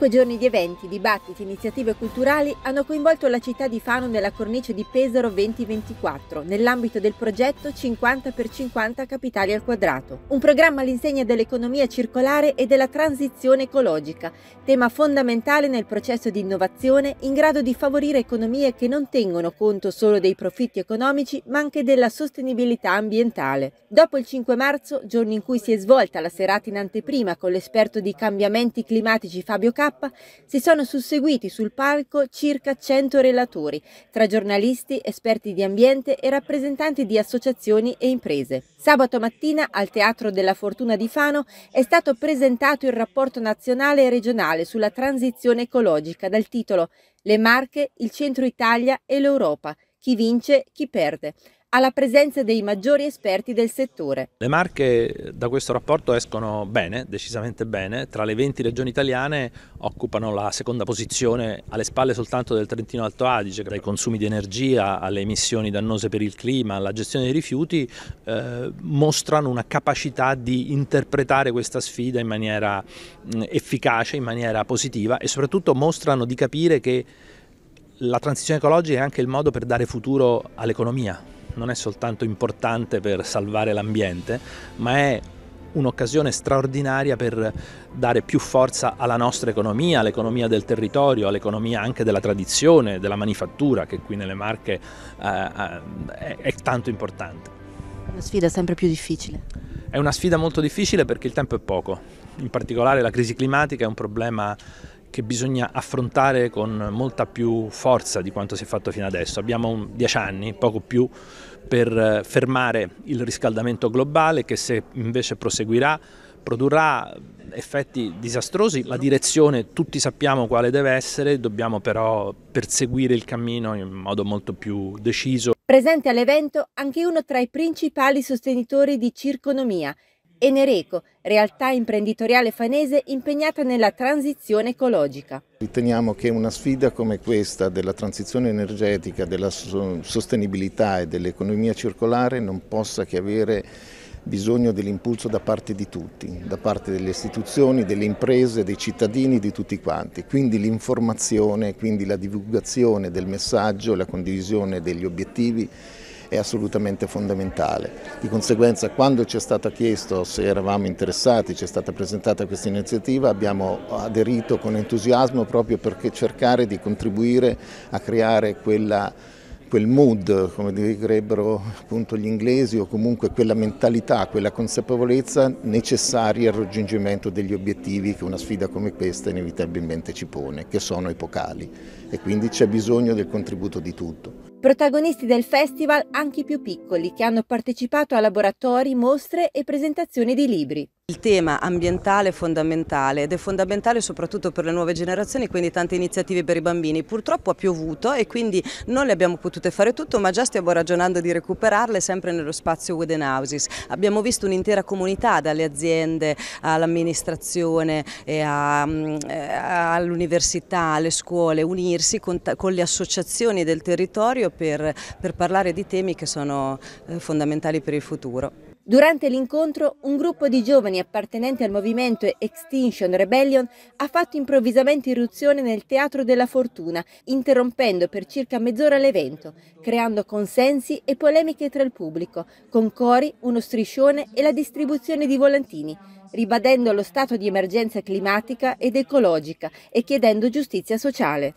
Cinque giorni di eventi, dibattiti, iniziative culturali hanno coinvolto la città di Fano nella cornice di Pesaro 2024, nell'ambito del progetto 50x50 Capitali al Quadrato, un programma all'insegna dell'economia circolare e della transizione ecologica, tema fondamentale nel processo di innovazione in grado di favorire economie che non tengono conto solo dei profitti economici ma anche della sostenibilità ambientale. Dopo il 5 marzo, giorno in cui si è svolta la serata in anteprima con l'esperto di cambiamenti climatici Fabio Capri, si sono susseguiti sul palco circa 100 relatori, tra giornalisti, esperti di ambiente e rappresentanti di associazioni e imprese. Sabato mattina al Teatro della Fortuna di Fano è stato presentato il rapporto nazionale e regionale sulla transizione ecologica dal titolo Le Marche, il Centro Italia e l'Europa. Chi vince, chi perde alla presenza dei maggiori esperti del settore. Le Marche da questo rapporto escono bene, decisamente bene. Tra le 20 regioni italiane occupano la seconda posizione alle spalle soltanto del Trentino Alto Adige, dai consumi di energia alle emissioni dannose per il clima, alla gestione dei rifiuti, eh, mostrano una capacità di interpretare questa sfida in maniera mh, efficace, in maniera positiva e soprattutto mostrano di capire che la transizione ecologica è anche il modo per dare futuro all'economia non è soltanto importante per salvare l'ambiente, ma è un'occasione straordinaria per dare più forza alla nostra economia, all'economia del territorio, all'economia anche della tradizione, della manifattura che qui nelle Marche eh, eh è tanto importante. Una sfida sempre più difficile. È una sfida molto difficile perché il tempo è poco, in particolare la crisi climatica è un problema che bisogna affrontare con molta più forza di quanto si è fatto fino adesso. Abbiamo dieci anni, poco più, per eh, fermare il riscaldamento globale che se invece proseguirà produrrà effetti disastrosi, la direzione tutti sappiamo quale deve essere, dobbiamo però perseguire il cammino in modo molto più deciso. Presente all'evento anche uno tra i principali sostenitori di Circonomia, Enereco, realtà imprenditoriale fanese impegnata nella transizione ecologica. Riteniamo che una sfida come questa della transizione energetica, della sostenibilità e dell'economia circolare non possa che avere bisogno dell'impulso da parte di tutti, da parte delle istituzioni, delle imprese, dei cittadini, di tutti quanti. Quindi l'informazione, quindi la divulgazione del messaggio, la condivisione degli obiettivi è assolutamente fondamentale. Di conseguenza quando ci è stato chiesto se eravamo interessati, ci è stata presentata questa iniziativa, abbiamo aderito con entusiasmo proprio perché cercare di contribuire a creare quella quel mood, come direbbero appunto gli inglesi, o comunque quella mentalità, quella consapevolezza necessaria al raggiungimento degli obiettivi che una sfida come questa inevitabilmente ci pone, che sono epocali. E quindi c'è bisogno del contributo di tutto. Protagonisti del festival anche i più piccoli che hanno partecipato a laboratori, mostre e presentazioni di libri. Il tema ambientale è fondamentale ed è fondamentale soprattutto per le nuove generazioni, quindi tante iniziative per i bambini. Purtroppo ha piovuto e quindi non le abbiamo potute fare tutto, ma già stiamo ragionando di recuperarle sempre nello spazio Wooden Houses. Abbiamo visto un'intera comunità, dalle aziende all'amministrazione, mm, eh, all'università, alle scuole, unirsi con, con le associazioni del territorio proprio per, per parlare di temi che sono eh, fondamentali per il futuro. Durante l'incontro, un gruppo di giovani appartenenti al movimento Extinction Rebellion ha fatto improvvisamente irruzione nel Teatro della Fortuna, interrompendo per circa mezz'ora l'evento, creando consensi e polemiche tra il pubblico, con cori, uno striscione e la distribuzione di volantini, ribadendo lo stato di emergenza climatica ed ecologica e chiedendo giustizia sociale.